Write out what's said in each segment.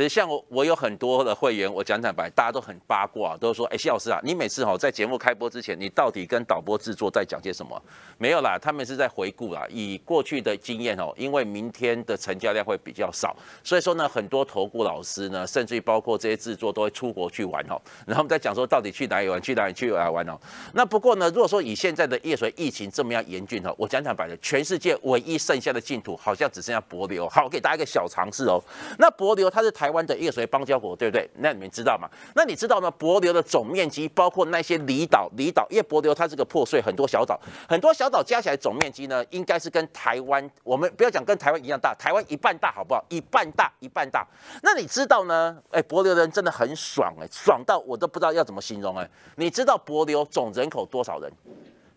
其实像我，我有很多的会员，我讲坦白，大家都很八卦，都说：哎，谢老师啊，你每次哦在节目开播之前，你到底跟导播制作在讲些什么？没有啦，他们是在回顾啦，以过去的经验哦，因为明天的成交量会比较少，所以说呢，很多投顾老师呢，甚至于包括这些制作，都会出国去玩哦。然后我们在讲说到底去哪里玩，去哪里去玩哦。那不过呢，如果说以现在的夜水疫情这么样严峻哦，我讲坦白的，全世界唯一剩下的净土好像只剩下柏流。好，我给大家一个小常识哦，那柏流它是台。台湾的液水邦交国，对不对？那你们知道吗？那你知道吗？帛琉的总面积包括那些离岛，离岛因为帛琉它是个破碎，很多小岛，很多小岛加起来总面积呢，应该是跟台湾，我们不要讲跟台湾一样大，台湾一半大好不好？一半大，一半大。那你知道呢？哎，帛琉的人真的很爽哎，爽到我都不知道要怎么形容哎。你知道帛琉总人口多少人？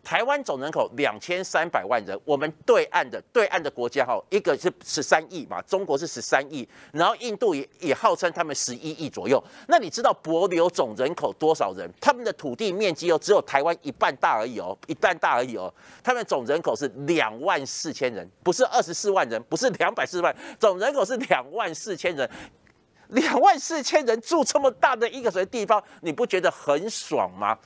台湾总人口两千三百万人，我们对岸的对岸的国家哈，一个是十三亿嘛，中国是十三亿，然后印度也也号称他们十一亿左右。那你知道博琉总人口多少人？他们的土地面积哦，只有台湾一半大而已哦，一半大而已哦。他们总人口是两万四千人，不是二十四万人，不是两百四万，总人口是两万四千人。两万四千人住这么大的一个什么地方，你不觉得很爽吗？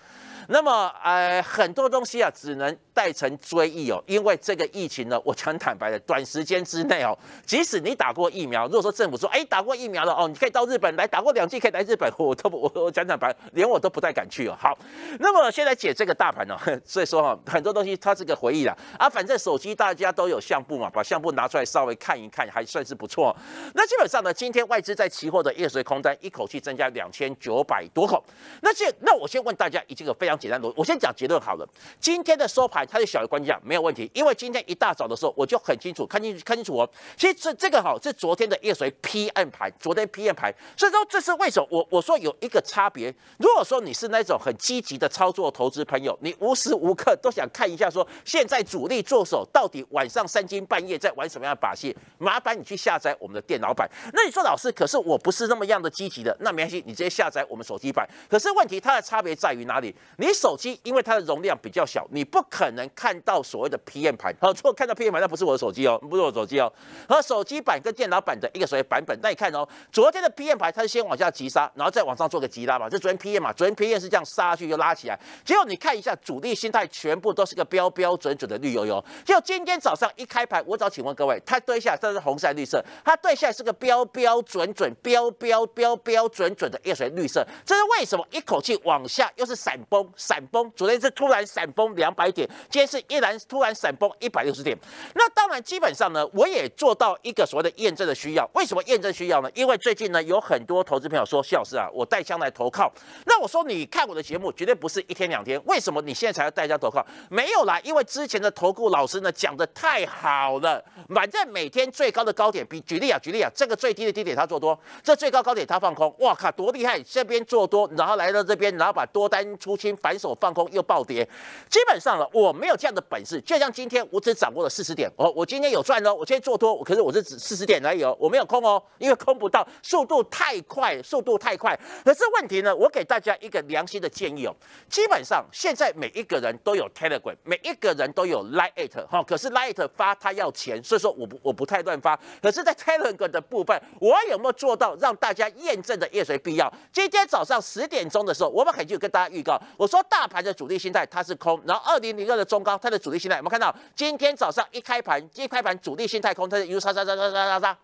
那么，呃，很多东西啊，只能。戴成追忆哦，因为这个疫情呢，我讲坦白的，短时间之内哦，即使你打过疫苗，如果说政府说，哎，打过疫苗了哦，你可以到日本来，打过两剂可以来日本，我都不，我 我讲坦白，连我都不太敢去哦。好，那么现在解这个大盘呢，所以说哈，很多东西它是个回忆啦，啊，反正手机大家都有相簿嘛，把相簿拿出来稍微看一看，还算是不错。那基本上呢，今天外资在期货的夜随空单一口气增加两千九百多口。那现那我先问大家一个非常简单，的，我先讲结论好了，今天的收盘。它是小于关键价没有问题，因为今天一大早的时候我就很清楚看清楚看清楚哦。其实这这个哈是昨天的夜水 P M 盘，昨天 P M 盘，所以说这是为什么？我我说有一个差别。如果说你是那种很积极的操作投资朋友，你无时无刻都想看一下说现在主力做手到底晚上三更半夜在玩什么样的把戏？麻烦你去下载我们的电脑版。那你说老师，可是我不是那么样的积极的，那没关系，你直接下载我们手机版。可是问题它的差别在于哪里？你手机因为它的容量比较小，你不可能。能看到所谓的 PM 盘。好，如果看到 PM 盘，那不是我的手机哦，不是我手机哦。和手机版跟电脑版的一个所谓版本，那你看哦，昨天的 PM 盘它是先往下急杀，然后再往上做个急拉嘛，就昨天 PM 嘛，昨天 PM 是这样杀去又拉起来，结果你看一下主力心态全部都是个标标准准的绿油油。就今天早上一开盘，我找请问各位，它对下，这是红色绿色，它对下是个标标准准标标标标准准的，一个所谓绿色，这是为什么？一口气往下又是闪崩，闪崩，昨天是突然闪崩两百点。今天是一然突然闪崩一百六十点，那当然基本上呢，我也做到一个所谓的验证的需要。为什么验证需要呢？因为最近呢有很多投资朋友说，徐老师啊，我带枪来投靠。那我说你看我的节目绝对不是一天两天。为什么你现在才要带枪投靠？没有啦，因为之前的投顾老师呢讲的太好了，反正每天最高的高点比举例啊举例啊，这个最低的低点他做多，这最高高点他放空。哇靠，多厉害！这边做多，然后来到这边，然后把多单出清，反手放空又暴跌。基本上了我。我没有这样的本事，就像今天我只掌握了四十点哦，我今天有赚哦，我今天做多，可是我是只四十点而已哦，我没有空哦，因为空不到，速度太快，速度太快。可是问题呢，我给大家一个良心的建议哦，基本上现在每一个人都有 Telegram，每一个人都有 Light 哈，可是 Light 发他要钱，所以说我不我不太乱发。可是，在 Telegram 的部分，我有没有做到让大家验证的叶水必要？今天早上十点钟的时候，我们很久跟大家预告，我说大盘的主力心态它是空，然后二零零二。的中高，它的主力形态，我们看到今天早上一开盘，一开盘主力形态空，它是杀杀杀杀杀杀啥。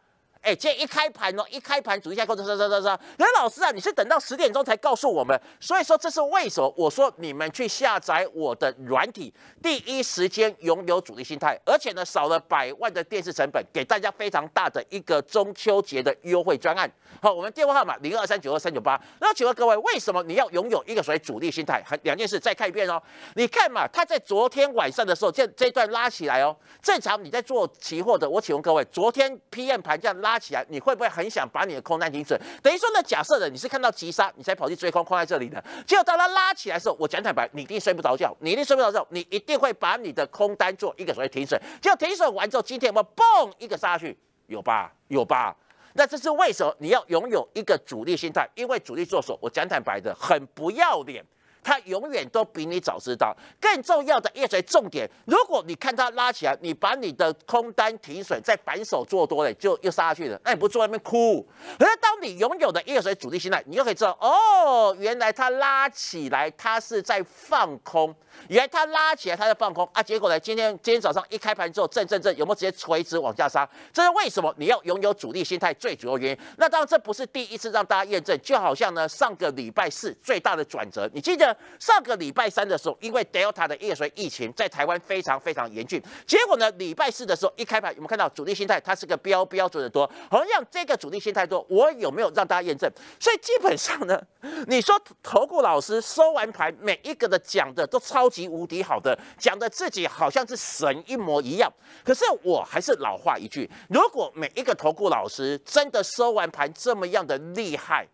哎，今天一开盘哦，一开盘主力架构，刷这这这，那老师啊，你是等到十点钟才告诉我们，所以说这是为什么？我说你们去下载我的软体，第一时间拥有主力心态，而且呢，少了百万的电视成本，给大家非常大的一个中秋节的优惠专案。好，我们电话号码零二三九二三九八。那请问各位，为什么你要拥有一个所谓主力心态？很两件事，再看一遍哦。你看嘛，他在昨天晚上的时候，这这段拉起来哦，正常你在做期货的。我请问各位，昨天 PM 盘这样拉。拉起来，你会不会很想把你的空单停损？等于说呢，假设的你是看到急杀，你才跑去追空，空在这里的。就当它拉起来的时候，我讲坦白，你一定睡不着觉，你一定睡不着觉，你一定会把你的空单做一个所谓停损。就停损完之后，今天我蹦一个杀去，有吧，有吧。那这是为什么？你要拥有一个主力心态，因为主力做手，我讲坦白的，很不要脸。它永远都比你早知道，更重要的也水重点。如果你看它拉起来，你把你的空单停损，再反手做多了，就又杀下去了，那你不是坐在那边哭？可是当你拥有的也水主力心态，你就可以知道哦，原来它拉起来，它是在放空。原来它拉起来，它在放空啊，结果呢，今天今天早上一开盘之后，震震震，有没有直接垂直往下杀？这是为什么？你要拥有主力心态最主要原因。那当然，这不是第一次让大家验证，就好像呢，上个礼拜四最大的转折，你记得。上个礼拜三的时候，因为 Delta 的叶水疫情在台湾非常非常严峻，结果呢，礼拜四的时候一开盘，我们看到主力心态它是个标标准的多，好像这个主力心态多，我有没有让大家验证？所以基本上呢，你说投顾老师收完盘，每一个的讲的都超级无敌好的，讲的自己好像是神一模一样，可是我还是老话一句，如果每一个投顾老师真的收完盘这么样的厉害。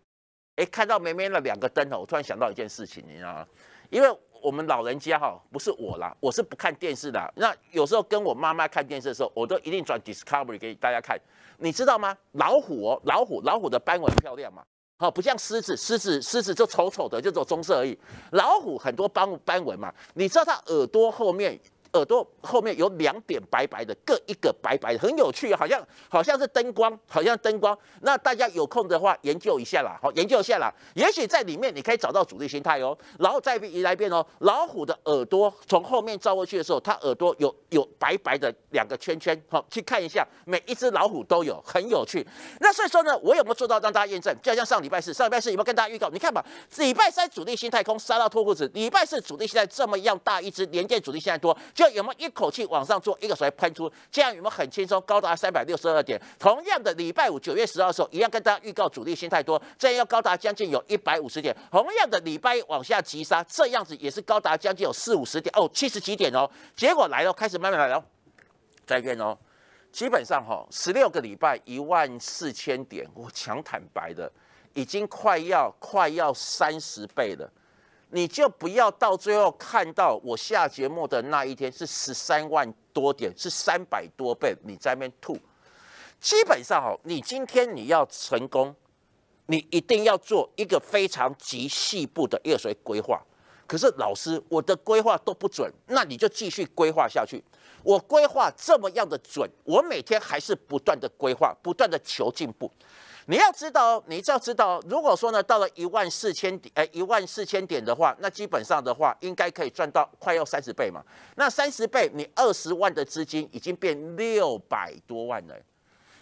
哎，看到梅梅那两个灯哦，我突然想到一件事情，你知道吗？因为我们老人家哈，不是我啦，我是不看电视的。那有时候跟我妈妈看电视的时候，我都一定转 Discovery 给大家看。你知道吗？老虎，哦，老虎，老虎的斑纹漂亮嘛？好，不像狮子，狮子，狮子就丑丑的，就走棕色而已。老虎很多斑斑纹嘛？你知道它耳朵后面？耳朵后面有两点白白的，各一个白白的，很有趣，好像好像是灯光，好像灯光。那大家有空的话研究一下啦，好，研究一下啦。也许在里面你可以找到主力心态哦。然后再来一遍哦，老虎的耳朵从后面照过去的时候，它耳朵有有白白的两个圈圈，好，去看一下，每一只老虎都有，很有趣。那所以说呢，我有没有做到让大家验证？就像上礼拜四、上礼拜四有没有跟大家预告？你看吧，礼拜三主力心态空杀到脱裤子，礼拜四主力现在这么一样大一只，连接主力现在多。就有没有一口气往上做，一个水喷出，这样没有很轻松，高达三百六十二点。同样的礼拜五九月十号的时候，一样跟大家预告主力心太多，这样要高达将近有一百五十点。同样的礼拜往下急杀，这样子也是高达将近有四五十点哦，七十几点哦。结果来了，开始慢慢来了，再见哦。基本上哈，十六个礼拜一万四千点，我强坦白的，已经快要快要三十倍了。你就不要到最后看到我下节目的那一天是十三万多点，是三百多倍，你在那边吐。基本上哦，你今天你要成功，你一定要做一个非常极细部的热水规划。可是老师，我的规划都不准，那你就继续规划下去。我规划这么样的准，我每天还是不断的规划，不断的求进步。你要知道，你就要知道，如果说呢，到了一万四千点，哎，一万四千点的话，那基本上的话，应该可以赚到快要三十倍嘛。那三十倍，你二十万的资金已经变六百多万了。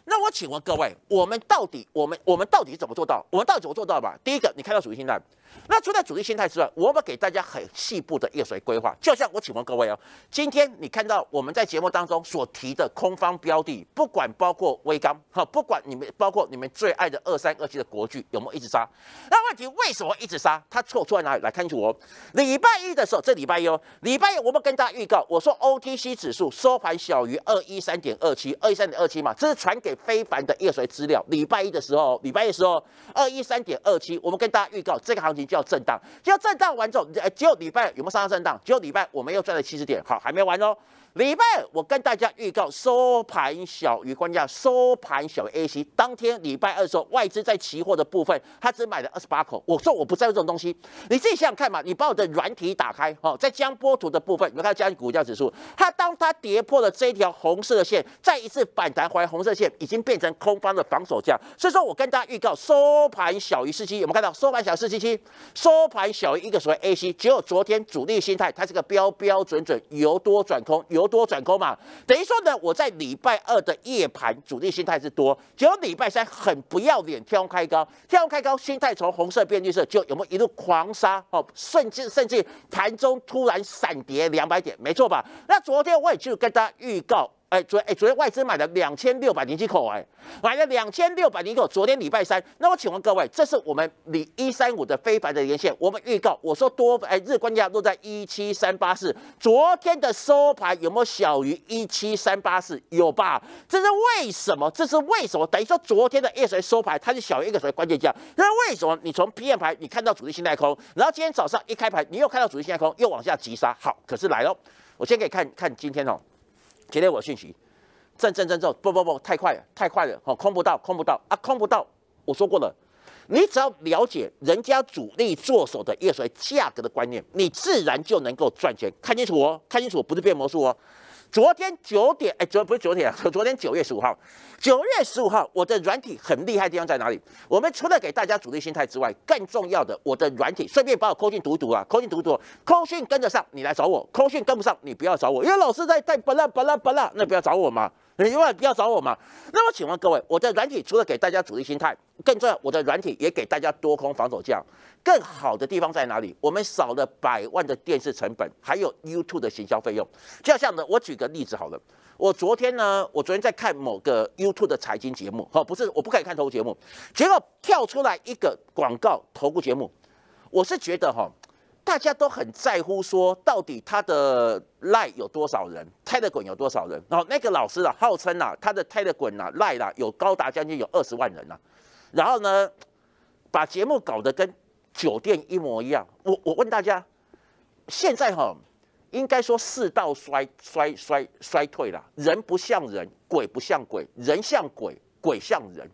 那我请问各位，我们到底，我们我们到底怎么做到？我们到底怎么做到吧？第一个，你看到属于现在。那除了主力心态之外，我们给大家很细部的业水规划。就像我请问各位哦，今天你看到我们在节目当中所提的空方标的，不管包括微钢哈，不管你们包括你们最爱的二三二七的国巨有没有一直杀？那问题为什么一直杀？它错错在哪里？来看清楚哦。礼拜一的时候，这礼拜一哦，礼拜一我们跟大家预告，我说 OTC 指数收盘小于二一三点二七，二一三点二七嘛，这是传给非凡的业水资料。礼拜一的时候，礼拜一的候二一三点二七，我们跟大家预告这个行。就要震荡，要震荡完之后，哎，只有礼拜有没有上下震荡？只有礼拜我们又赚了七十点，好，还没完哦。礼拜我跟大家预告收盘小于关价，收盘小于 A C。当天礼拜二的时候，外资在期货的部分，他只买了二十八口。我说我不在乎这种东西。你自己想想看嘛，你把我的软体打开哦，在江波图的部分，你们看到江股价指数，它当它跌破了这一条红色线，再一次反弹回来，红色线已经变成空方的防守价。所以说我跟大家预告收盘小于四七，有没有看到收盘小于四七七？收盘小于一个所谓 A C，只有昨天主力心态，它是个标标准准由多转空由。多转空嘛，等于说呢，我在礼拜二的夜盘主力心态是多，结果礼拜三很不要脸跳开高，跳开高心态从红色变绿色，就有没有一路狂杀哦，甚至甚至盘中突然闪跌两百点，没错吧？那昨天我也就跟大家预告。哎，昨哎昨天外资买了两千六百零七口，哎买了两千六百零口。昨天礼拜三，那我请问各位，这是我们里一三五的非凡的连线。我们预告我说多哎日关价落在一七三八四，昨天的收盘有没有小于一七三八四？有吧？这是为什么？这是为什么？等于说昨天的 S A 收盘它是小于一个什么关键价？那为什么你从 PM 盘你看到主力信贷空，然后今天早上一开盘你又看到主力信贷空，又往下急杀？好，可是来喽，我先给看看今天哦。今天我讯息，震震震震，不不不，太快了，太快了，好，空不到，空不到，啊，空不到，我说过了，你只要了解人家主力做手的一个所谓价格的观念，你自然就能够赚钱，看清楚哦，看清楚，不是变魔术哦。昨天九点，哎，昨不是昨天啊，昨天九月十五号，九月十五号，我的软体很厉害，地方在哪里？我们除了给大家主力心态之外，更重要的，我的软体，顺便把我扣进一读啊，扣进一读，扣讯跟得上，你来找我；扣讯跟不上，你不要找我，因为老师在在巴拉巴拉巴拉，那不要找我嘛。你永远不要找我嘛。那么请问各位，我的软体除了给大家主力心态，更重要，我的软体也给大家多空防守这更好的地方在哪里？我们少了百万的电视成本，还有 YouTube 的行销费用。就像这样我举个例子好了。我昨天呢，我昨天在看某个 YouTube 的财经节目，哈，不是，我不可以看投节目，结果跳出来一个广告投顾节目，我是觉得哈。大家都很在乎，说到底他的 Line 有多少人，泰德滚有多少人？然后那个老师啊，号称啊，他的泰德 i n e 啊，有高达将近有二十万人呐。然后呢，把节目搞得跟酒店一模一样。我我问大家，现在哈，应该说世道衰衰衰衰退了，人不像人，鬼不像鬼，人像鬼，鬼像人，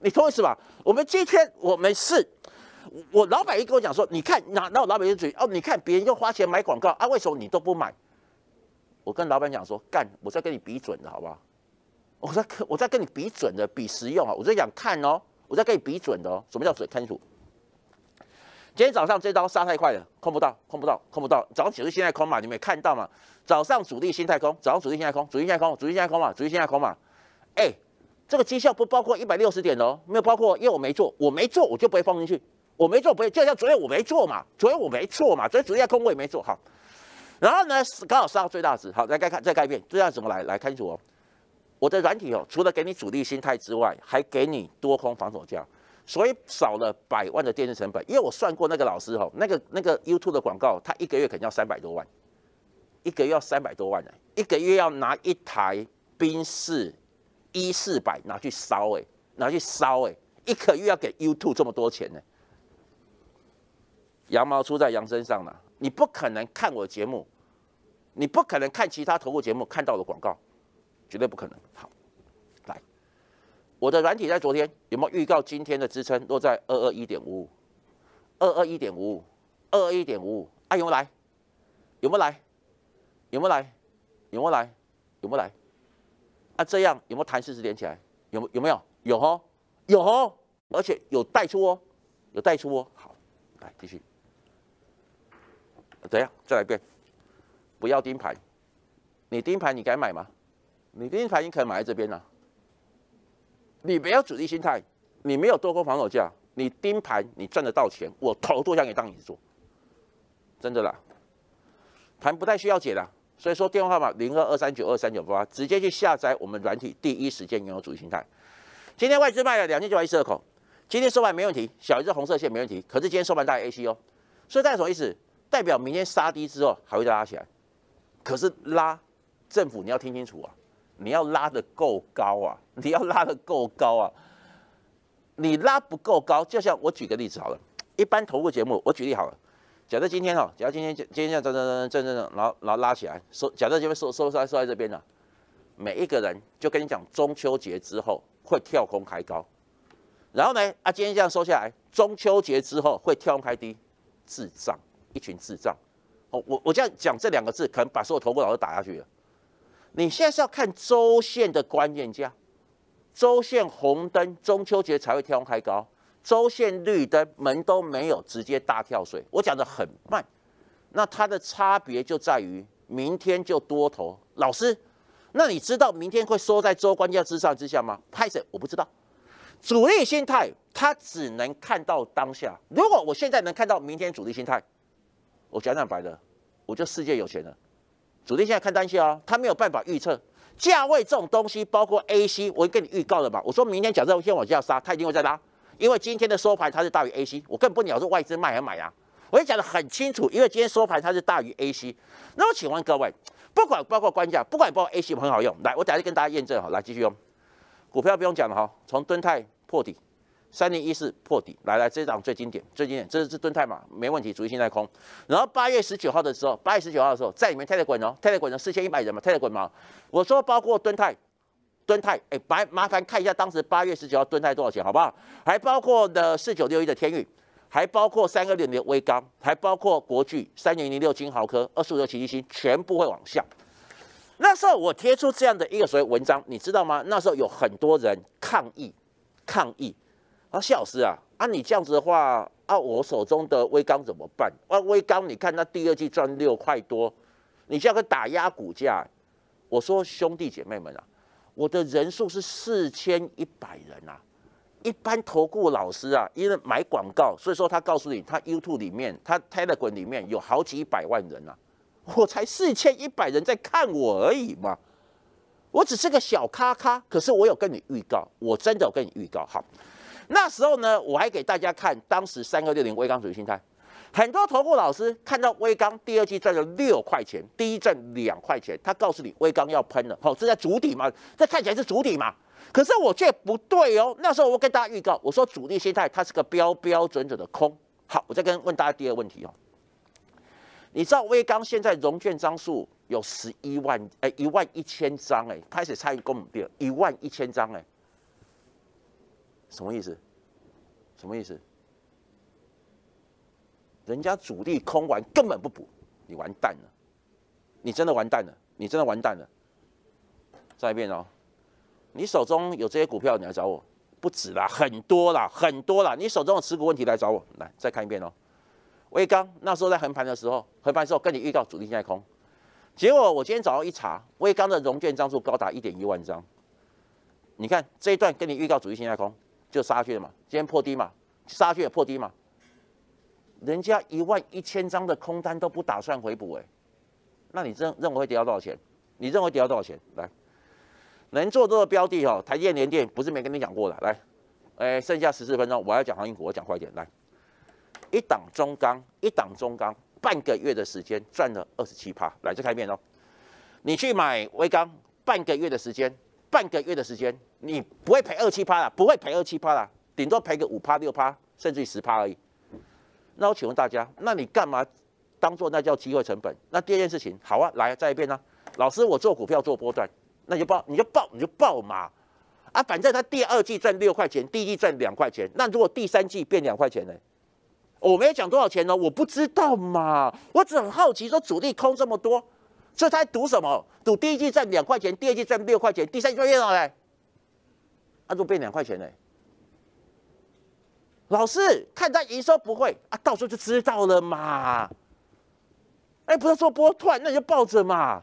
你同意是吧？我们今天我们是。我老板一跟我讲说，你看哪那老板就嘴哦，你看别人又花钱买广告啊，为什么你都不买？我跟老板讲说，干，我在跟你比准的好不好？我在跟我在跟你比准的，比实用啊，我在想看哦，我在跟你比准的哦，什么叫准？看清楚。今天早上这刀杀太快了，控不到，控不到，控不到。早上主力现在空嘛，你没看到嘛？早上主力心态空，早上主力心态空，主力心态空，主力心态空嘛，主力心态空嘛。哎，这个绩效不包括一百六十点哦，没有包括，因为我没做，我没做，我就不会放进去。我没做，不就像昨天我没做嘛？昨天我没做嘛？昨昨天空位没做好，然后呢刚好杀到最大值。好，再再看再看一遍，这样怎么来来看清楚哦？我的软体哦，除了给你主力心态之外，还给你多空防守价，所以少了百万的电视成本。因为我算过那个老师哦，那个那个 YouTube 的广告，他一个月肯定要三百多万，一个月要三百多万呢，一个月要拿一台宾士一四百拿去烧哎，拿去烧哎，一个月要给 YouTube 这么多钱呢？羊毛出在羊身上了，你不可能看我节目，你不可能看其他投顾节目看到的广告，绝对不可能。好，来，我的软体在昨天有没有预告今天的支撑落在二二一点五五，二二一点五五，二二一点五五。啊，有没有来？有没有来？有没有来？有没有来？有没有来？啊，这样有没有弹四十点起来？有有有没有？有吼，有吼，而且有带出哦，有带出哦。好，来继续。怎样？再来一遍，不要盯盘。你盯盘，你敢买吗？你盯盘，你可能买在这边呢。你没有主力心态，你没有做空防守价，你盯盘你赚得到钱。我头都想给你当椅子坐，真的啦。盘不太需要解的，所以说电话号码零二二三九二三九八，直接去下载我们软体，第一时间拥有主力心态。今天外资卖了两千九百一十二口，今天收盘没问题，小于红色线没问题。可是今天收盘大于 A C 哦，以代表什么意思？代表明天杀低之后还会再拉起来，可是拉政府你要听清楚啊，你要拉得够高啊，你要拉得够高啊，你拉不够高，就像我举个例子好了，一般投顾节目我举例好了，假设今天哈，假设今天今天这样这样这样这然后然后拉起来收，假设这边收收在收在这边了，每一个人就跟你讲中秋节之后会跳空开高，然后呢啊今天这样收下来，中秋节之后会跳空开低，智障。一群智障，哦，我我这样讲这两个字，可能把所有头部老师打下去了。你现在是要看周线的关键价，周线红灯，中秋节才会跳开高；周线绿灯，门都没有，直接大跳水。我讲的很慢，那它的差别就在于明天就多头。老师，那你知道明天会收在周关键价之上之下吗？派谁我不知道，主力心态他只能看到当下。如果我现在能看到明天主力心态。我讲坦白的，我就世界有钱的。主力现在看单线哦，他没有办法预测价位这种东西，包括 AC，我跟你预告了吧，我说明天假设一天我就要杀，他一定会再拉，因为今天的收盘它是大于 AC，我更不鸟是外资卖是买啊，我也讲的很清楚，因为今天收盘它是大于 AC。那我请问各位，不管包括关价，不管包括 AC，我很好用。来，我下就跟大家验证好，来继续用股票不用讲了哈，从敦泰破底。三零一四破底，来来，这一档最经典，最经典，这是敦泰嘛，没问题，主力现在空。然后八月十九号的时候，八月十九号的时候，在里面泰泰滚哦，泰泰滚绒四千一百人嘛，泰泰滚嘛。我说包括蹲泰，蹲泰，哎，麻麻烦看一下当时八月十九号蹲泰多少钱，好不好？还包括的四九六一的天宇，还包括三个零的微刚，还包括国巨、三零零六金豪科、二十五六奇迹星，全部会往下。那时候我贴出这样的一个所谓文章，你知道吗？那时候有很多人抗议，抗议。啊，谢老师啊，啊，你这样子的话，啊，我手中的威刚怎么办？啊，威刚，你看那第二季赚六块多，你这样个打压股价。我说兄弟姐妹们啊，我的人数是四千一百人啊，一般投顾老师啊，因为买广告，所以说他告诉你，他 YouTube 里面，他 Telegram 里面有好几百万人啊，我才四千一百人在看我而已嘛，我只是个小咖咖，可是我有跟你预告，我真的有跟你预告，好。那时候呢，我还给大家看当时三个六零微钢主义心态，很多投顾老师看到微钢第二季赚了六块钱，第一赚两块钱，他告诉你微钢要喷了，好，这在主底嘛，这看起来是主底嘛，可是我却不对哦。那时候我跟大家预告，我说主力心态它是个标标准准的空。好，我再跟问大家第二个问题哦，你知道微钢现在融券张数有十一万，哎，一万一千张哎，开始差一个五点，一万一千张哎。什么意思？什么意思？人家主力空完根本不补，你完蛋了，你真的完蛋了，你真的完蛋了。再一遍哦，你手中有这些股票，你来找我不止啦，很多啦，很多啦。你手中的持股问题来找我，来再看一遍哦。威刚那时候在横盘的时候，横盘时候跟你预告主力现在空，结果我今天早上一查，威刚的融券张数高达一点一万张。你看这一段跟你预告主力现在空。就杀去了嘛，今天破低嘛，杀去也破低嘛。人家一万一千张的空单都不打算回补哎，那你认认为会跌到多少钱？你认为跌到多少钱？来，能做多的标的哦，台电联电不是没跟你讲过的。来，哎，剩下十四分钟，我要讲黄金股，我讲快一点。来，一档中钢，一档中钢，半个月的时间赚了二十七趴。来，再看一遍哦，你去买微钢，半个月的时间，半个月的时间。你不会赔二七趴啦，不会赔二七趴啦，顶多赔个五趴六趴，甚至十趴而已。那我请问大家，那你干嘛当做那叫机会成本？那第二件事情，好啊，来再一遍呢。老师，我做股票做波段，那你就报，你就报，你就报嘛。啊，反正他第二季赚六块钱，第一季赚两块钱，那如果第三季变两块钱呢？我没有讲多少钱呢，我不知道嘛。我只很好奇说主力空这么多，所以他赌什么？赌第一季赚两块钱，第二季赚六块钱，第三季赚多少呢？啊！就变两块钱呢。老师，看他营收不会啊，到时候就知道了嘛。哎，不要做波段，那你就抱着嘛。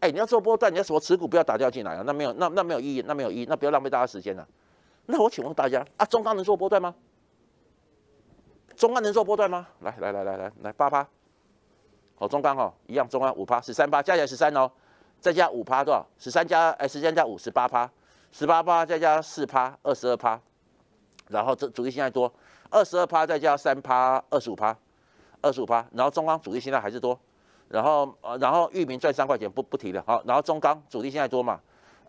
哎，你要做波段，你要什么持股不要打掉进来啊？那没有，那那没有意义，那没有意，那不要浪费大家时间了。那我请问大家，啊，中钢能做波段吗？中钢能做波段吗？来来来来来来八趴，好，中钢哦，一样中钢五趴，十三趴加起来十三哦，再加五趴多少？十三加哎，十三加五十八趴。十八趴再加四趴，二十二趴，然后这主力现在多，二十二趴再加三趴，二十五趴，二十五趴，然后中钢主力现在还是多，然后呃，然后域名赚三块钱不不提了，好，然后中钢主力现在多嘛，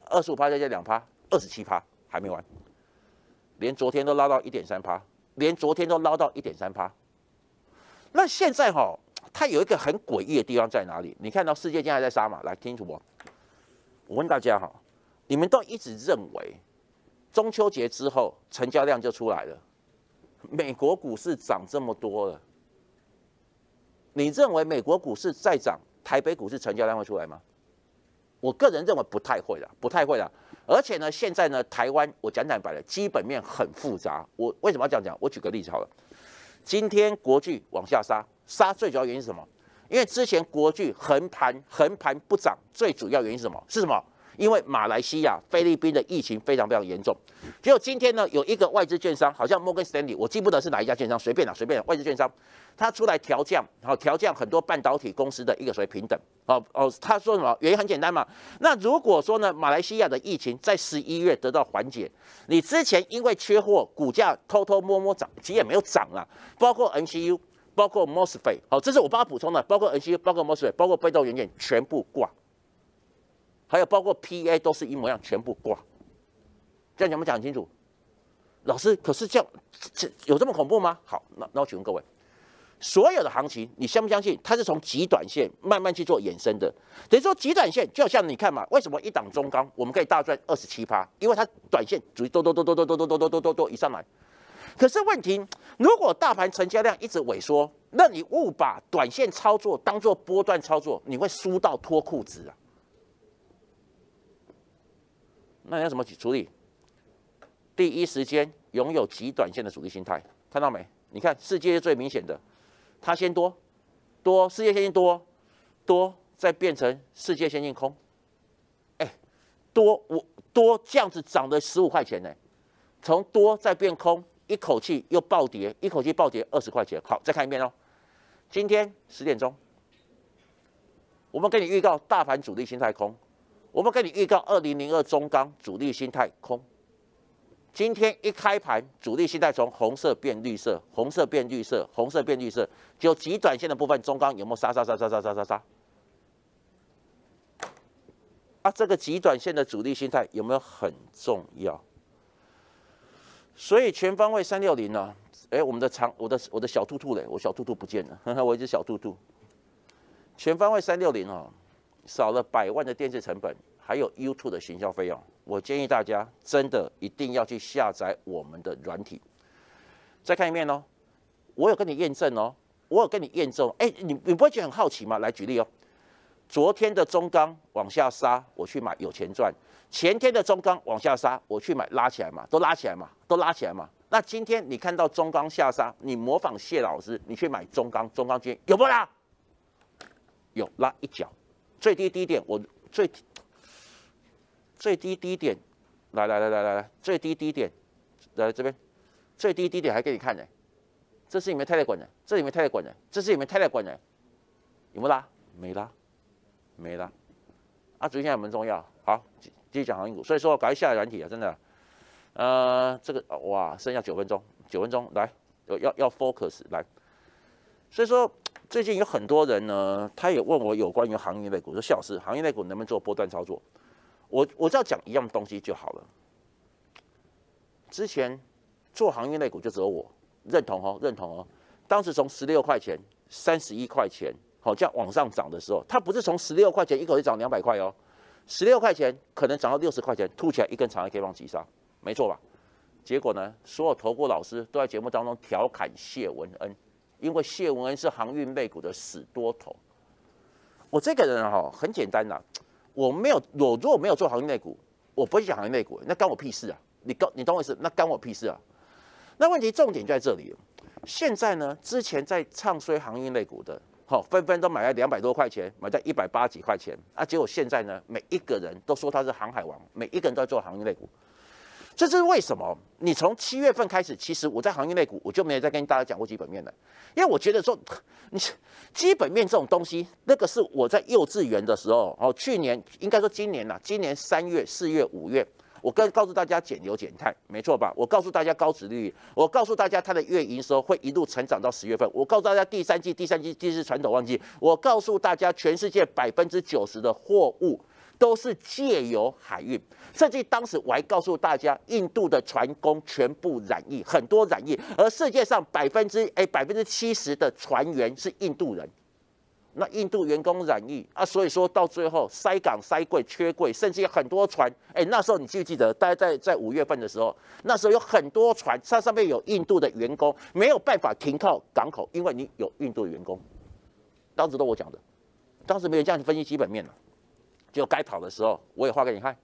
二十五趴再加两趴，二十七趴还没完，连昨天都捞到一点三趴，连昨天都捞到一点三趴，那现在哈，它有一个很诡异的地方在哪里？你看到世界现在在杀嘛？来听楚不？我问大家哈。你们都一直认为，中秋节之后成交量就出来了。美国股市涨这么多了，你认为美国股市再涨，台北股市成交量会出来吗？我个人认为不太会了，不太会了。而且呢，现在呢，台湾我讲讲白了，基本面很复杂。我为什么要这样讲？我举个例子好了。今天国巨往下杀，杀最主要原因是什么？因为之前国巨横盘，横盘不涨，最主要原因是什么？是什么？因为马来西亚、菲律宾的疫情非常非常严重，只果今天呢，有一个外资券商，好像 Morgan Stanley，我记不得是哪一家券商，随便了，随便了，外资券商他出来调降，然后调降很多半导体公司的一个水平等，哦哦，他说什么原因很简单嘛，那如果说呢，马来西亚的疫情在十一月得到缓解，你之前因为缺货，股价偷偷摸摸涨，其实也没有涨啦，包括 n c u 包括 MOSFET，好，这是我帮他补充的，包括 n c u 包括 MOSFET，包括被动元件全部挂。还有包括 p a 都是一模一样，全部挂，这样你不讲清楚。老师，可是这样这有这么恐怖吗？好，那那我请问各位，所有的行情你相不相信它是从极短线慢慢去做衍生的？等于说极短线，就像你看嘛，为什么一档中高我们可以大赚二十七趴？因为它短线主力多多多多多多多多多多多一上来。可是问题，如果大盘成交量一直萎缩，那你误把短线操作当做波段操作，你会输到脱裤子啊！那你要怎么去处理？第一时间拥有极短线的主力心态，看到没？你看世界是最明显的，它先多，多世界先进多，多再变成世界先进空，哎，多我多这样子涨的十五块钱呢，从多再变空，一口气又暴跌，一口气暴跌二十块钱。好，再看一遍哦。今天十点钟，我们跟你预告大盘主力心态空。我们跟你预告，二零零二中钢主力心态空。今天一开盘，主力心态从红色变绿色，红色变绿色，红色变绿色。就极短线的部分，中钢有没有杀杀杀杀杀杀杀杀？啊，这个极短线的主力心态有没有很重要？所以全方位三六零呢？哎，我们的长，我的我的小兔兔嘞，我小兔兔不见了，呵 呵我一只小兔兔。全方位三六零啊。少了百万的电视成本，还有 YouTube 的行销费用，我建议大家真的一定要去下载我们的软体。再看一遍哦，我有跟你验证哦，我有跟你验证。哎，你你不会觉得很好奇吗？来举例哦，昨天的中钢往下杀，我去买有钱赚。前天的中钢往下杀，我去买拉起来嘛，都拉起来嘛，都拉起来嘛。那今天你看到中钢下杀，你模仿谢老师，你去买中钢，中钢今天有不拉？有拉一脚。最低低点，我最最低低点，来来来来来来，最低低点，来这边，最低低点还给你看呢，这是你们太太管的，这是你们太太管的，这是你们太太管的，有没啦？没啦，没啦，啊，主线有没重要？好，继续讲航运股，所以说赶一下软体啊，真的，呃，这个哇，剩下九分钟，九分钟，来，要要要 focus 来，所以说。最近有很多人呢，他也问我有关于行业类股。说说：“老师，行业类股能不能做波段操作？”我我只要讲一样东西就好了。之前做行业类股就只有我认同哦，认同哦。当时从十六块钱、三十一块钱，好，这样往上涨的时候，它不是从十六块钱一口气涨两百块哦。十六块钱可能涨到六十块钱，凸起来一根长，还可以往起杀，没错吧？结果呢，所有投顾老师都在节目当中调侃谢文恩。因为谢文恩是航运类股的死多头，我这个人哈很简单的，我没有我如果没有做航运类股，我不会讲航运类股，那干我屁事啊？你告你懂我意思？那干我屁事啊？那问题重点就在这里。现在呢，之前在唱衰航运类股的，好纷纷都买在两百多块钱，买在一百八几块钱啊，结果现在呢，每一个人都说他是航海王，每一个人都在做航运类股。这是为什么？你从七月份开始，其实我在行业内股，我就没有再跟大家讲过基本面了，因为我觉得说，你基本面这种东西，那个是我在幼稚园的时候，哦，去年应该说今年呐，今年三月、四月、五月，我跟告诉大家减流减碳，没错吧？我告诉大家高值率，我告诉大家它的运营时候会一路成长到十月份，我告诉大家第三季、第三季、第四传统旺季，我告诉大家全世界百分之九十的货物。都是借由海运。甚至当时我还告诉大家，印度的船工全部染疫，很多染疫，而世界上百分之哎百分之七十的船员是印度人，那印度员工染疫啊，所以说到最后塞港塞柜缺柜，甚至很多船哎，那时候你记不记得？大家在在五月份的时候，那时候有很多船，它上面有印度的员工，没有办法停靠港口，因为你有印度员工。当时都我讲的，当时没有这样子分析基本面了。就该跑的时候，我也画给你看；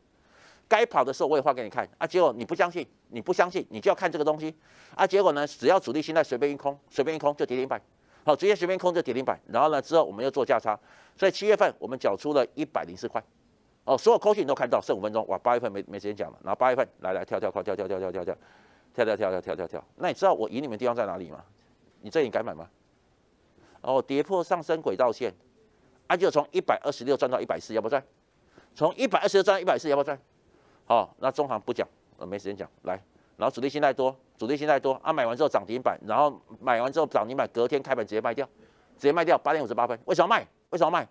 该跑的时候，我也画给你看啊。结果你不相信，你不相信，你就要看这个东西啊。结果呢，只要主力现在随便一空，随便一空就跌零百，好，直接随便空就跌零百。然后呢，之后我们又做价差，所以七月份我们缴出了一百零四块。哦，所有扣序你都看到，剩五分钟哇。八月份没没时间讲了。然后八月份来来跳跳跳跳跳跳跳跳跳跳跳跳跳跳跳跳。那你知道我赢你们地方在哪里吗？你这里敢买吗？哦，跌破上升轨道线，啊，就从一百二十六赚到一百四，要不要赚？从一百二十多赚一百四，要不要赚？好，那中行不讲，我没时间讲。来，然后主力现在多，主力现在多，啊，买完之后涨停板，然后买完之后涨停板，隔天开盘直接卖掉，直接卖掉，八点五十八分，为什么卖？为什么卖？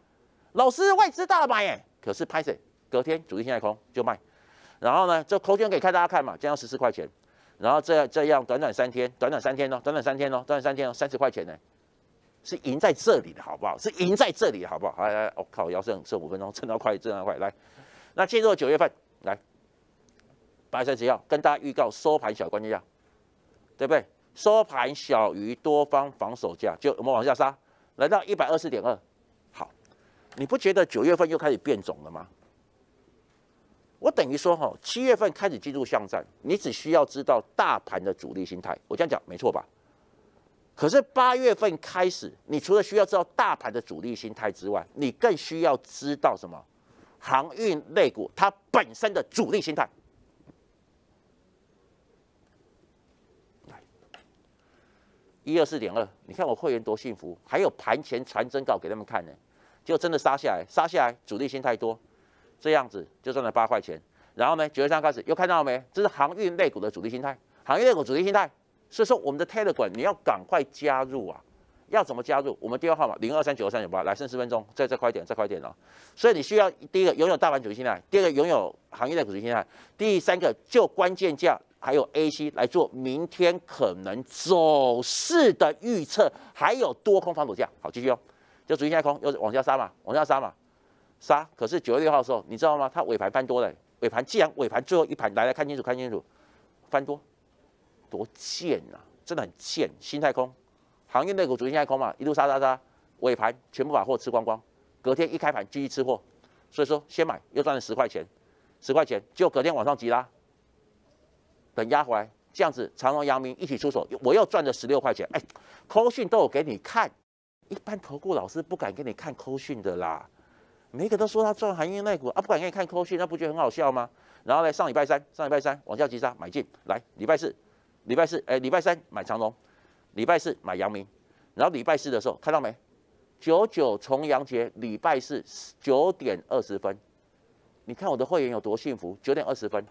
老师外资大了买耶，可是拍谁？隔天主力现在空就卖，然后呢，这空卷给看大家看嘛，将要十四块钱，然后这这样短短三天，短短三天哦，短短三天哦，短短三天哦，三十块钱呢。是赢在这里的好不好？是赢在这里好不好？来来，我靠，要剩剩五分钟，趁 到快，趁到快来。那进入九月份，来，百川只要跟大家预告收盘小关键价，对不对？收盘小于多方防守价，就我们往下杀，来到一百二十点二。好，你不觉得九月份又开始变种了吗？我等于说哈，七月份开始进入巷战，你只需要知道大盘的主力心态，我这样讲没错吧？可是八月份开始，你除了需要知道大盘的主力心态之外，你更需要知道什么？航运类股它本身的主力心态。一二四点二，你看我会员多幸福，还有盘前传真稿给他们看呢。就真的杀下来，杀下来主力心太多，这样子就赚了八块钱。然后呢，九月三开始又看到了没？这是航运类股的主力心态，航运类股主力心态。所以说，我们的泰勒管你要赶快加入啊！要怎么加入？我们电话号码零二三九二三九八，来剩十分钟，再再快一点，再快一点哦！所以你需要第一个拥有大盘主力心态，第二个拥有行业的主力心态，第三个就关键价还有 AC 来做明天可能走势的预测，还有多空防守价。好，继续哦！就主力现在空，又往下杀嘛，往下杀嘛，杀！可是九月六号的时候，你知道吗？它尾盘翻多了，尾盘既然尾盘最后一盘，来来看清楚，看清楚，翻多。多贱啊！真的很贱，新太空，行业内股，主力新太空嘛，一路杀杀杀，尾盘全部把货吃光光。隔天一开盘继续吃货，所以说先买又赚了十块钱，十块钱就隔天往上急拉，等压回来，这样子长隆、阳明一起出手，我又赚了十六块钱。哎扣线都有给你看，一般投顾老师不敢给你看扣线的啦，每个都说他赚行业内股，啊，不敢给你看扣线，那不觉得很好笑吗？然后呢，上礼拜三，上礼拜三往下急杀买进，来礼拜四。礼拜四，哎，礼拜三买长隆，礼拜四买阳明，然后礼拜四的时候看到没？九九重阳节礼拜四九点二十分，你看我的会员有多幸福？九点二十分，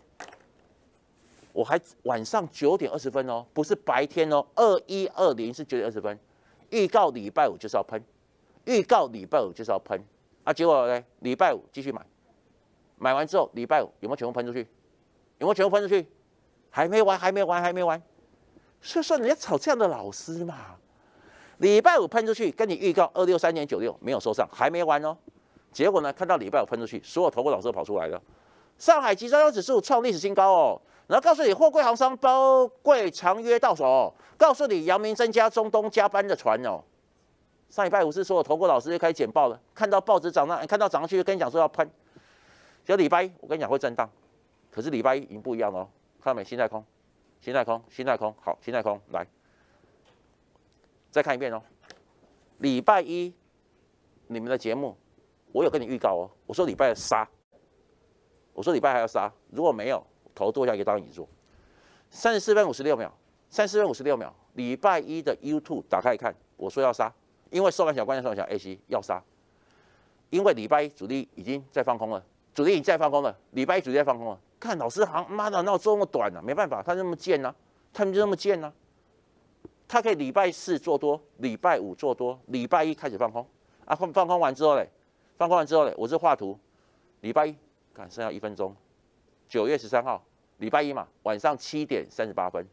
我还晚上九点二十分哦，不是白天哦。二一二零是九点二十分，预告礼拜五就是要喷，预告礼拜五就是要喷啊！结果呢，礼拜五继续买，买完之后礼拜五有没有全部喷出去？有没有全部喷出去？还没完，还没完，还没完，所以说你要炒这样的老师嘛？礼拜五喷出去，跟你预告二六三点九六没有收上，还没完哦。结果呢，看到礼拜五喷出去，所有投部老师都跑出来了。上海集装箱指数创历史新高哦，然后告诉你货柜行商包柜长约到手，告诉你阳明增加中东加班的船哦。上礼拜五是所有投部老师就开始剪报了，看到报纸涨上，看到涨上去就跟你讲说要喷。只有礼拜一，我跟你讲会震荡，可是礼拜一已经不一样哦。看到没？新太空，新太空，新太空，好，新太空，来，再看一遍哦。礼拜一，你们的节目，我有跟你预告哦。我说礼拜杀，我说礼拜还要杀。如果没有，头剁下可以帮你做。三十四分五十六秒，三十四分五十六秒。礼拜一的 YouTube 打开一看，我说要杀，因为收盘小关键收盘小 A C 要杀，因为礼拜一主力已经在放空了，主力已经在放空了，礼拜一主力在放空了。看老师，好妈的，那这么短啊，没办法，他那么贱啊，他们就那么贱啊。他可以礼拜四做多，礼拜五做多，礼拜一开始放空啊，放放空完之后嘞，放空完之后嘞，我是画图，礼拜一，赶剩下一分钟，九月十三号，礼拜一嘛，晚上七点三十八分，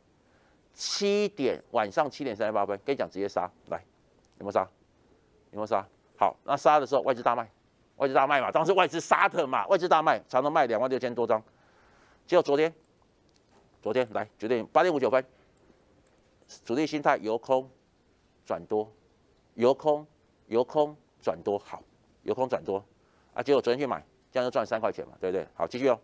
七点晚上七点三十八分，跟你讲直接杀来，有没有杀？有没有杀？好，那杀的时候外资大卖，外资大卖嘛，当时外资沙特嘛，外资大卖，常常卖两万六千多张。结果昨天，昨天来，九点八点五九分，主力心态由空转多，由空由空转多，好，由空转多啊！结果昨天去买，这样就赚三块钱嘛，对不对？好，继续哦。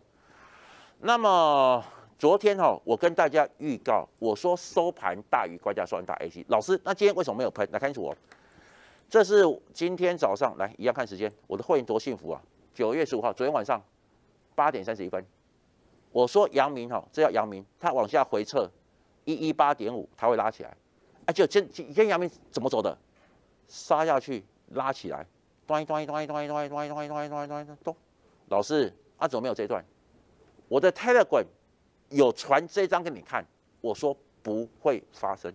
那么昨天哈，我跟大家预告，我说收盘大于乖收盘大 A C 老师，那今天为什么没有喷？来看清楚我，这是今天早上来一样看时间，我的会员多幸福啊！九月十五号，昨天晚上八点三十一分。我说阳明哈，这叫阳明，它往下回撤，一一八点五，它会拉起来。哎，就今今天阳明怎么走的？杀下去，拉起来，咚咚咚咚咚咚咚咚咚咚咚。老师，啊，怎么没有这一段？我的 Telegram 有传这张给你看。我说不会发生。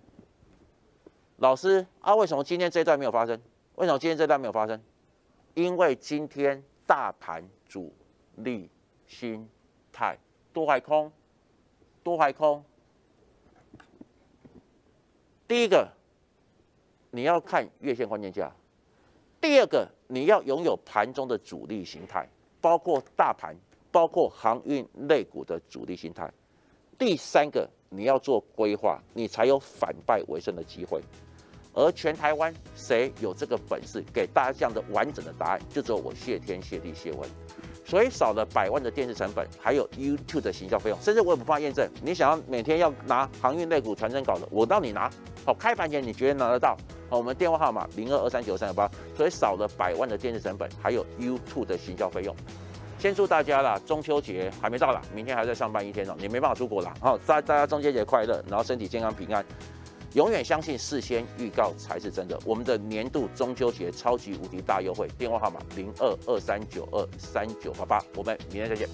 老师，啊，为什么今天这一段没有发生？为什么今天这一段没有发生？因为今天大盘主力心态。多怀空，多怀空。第一个，你要看月线关键价；第二个，你要拥有盘中的主力形态，包括大盘，包括航运类股的主力形态；第三个，你要做规划，你才有反败为胜的机会。而全台湾谁有这个本事，给大家这样的完整的答案，就只有我。谢天谢地谢文。所以少了百万的电视成本，还有 YouTube 的行销费用，甚至我也不怕验证。你想要每天要拿航运类股传真稿的，我到你拿。好，开盘前你绝对拿得到。好，我们电话号码零二二三九三九八。所以少了百万的电视成本，还有 YouTube 的行销费用。先祝大家啦，中秋节还没到啦，明天还在上班一天哦，也没办法出国啦。好，大大家中秋节快乐，然后身体健康平安。永远相信事先预告才是真的。我们的年度中秋节超级无敌大优惠，电话号码零二二三九二三九八八。我们明天再见。